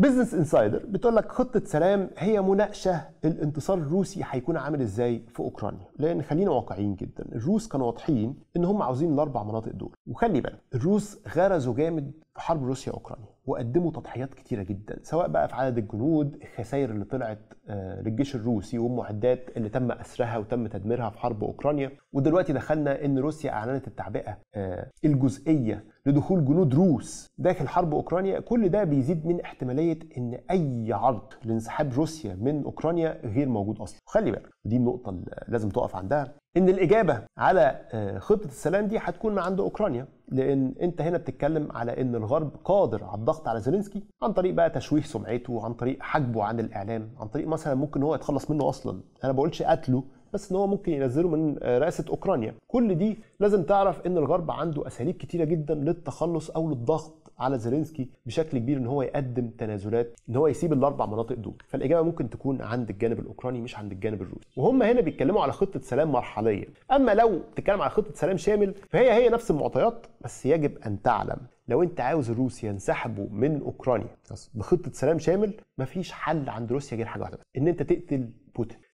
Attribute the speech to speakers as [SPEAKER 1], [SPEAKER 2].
[SPEAKER 1] بزنس انسايدر بتقول لك خطه سلام هي مناقشه الانتصار الروسي هيكون عامل ازاي في اوكرانيا لان خلينا واقعيين جدا الروس كانوا واضحين ان هم عاوزين الاربع مناطق دول وخلي بالك الروس غرزوا جامد حرب روسيا اوكرانيا وقدموا تضحيات كتيره جدا سواء بقى في عدد الجنود الخسائر اللي طلعت آه، للجيش الروسي والمعدات اللي تم اسرها وتم تدميرها في حرب اوكرانيا ودلوقتي دخلنا ان روسيا اعلنت التعبئه آه، الجزئيه لدخول جنود روس داخل حرب اوكرانيا كل ده بيزيد من احتماليه ان اي عرض لانسحاب روسيا من اوكرانيا غير موجود اصلا خلي بالك دي النقطه اللي لازم تقف عندها ان الاجابه على آه، خطه السلام دي هتكون من عند اوكرانيا لان انت هنا بتتكلم على ان الغرب قادر على الضغط على زيلينسكي عن طريق بقى تشويه سمعته عن طريق حجبه عن الاعلام عن طريق مثلا ممكن هو يتخلص منه اصلا انا بقولش قتله بس ان هو ممكن ينزله من آه، رئاسه اوكرانيا كل دي لازم تعرف ان الغرب عنده اساليب كتيره جدا للتخلص او للضغط على زيلينسكي بشكل كبير ان هو يقدم تنازلات ان هو يسيب الاربع مناطق دول فالاجابه ممكن تكون عند الجانب الاوكراني مش عند الجانب الروسي وهم هنا بيتكلموا على خطه سلام مرحليه اما لو بتتكلم على خطه سلام شامل فهي هي نفس المعطيات بس يجب ان تعلم لو انت عاوز الروس ينسحبوا من اوكرانيا بخطه سلام شامل مفيش حل عند روسيا غير حاجه واحده ان انت تقتل بوتين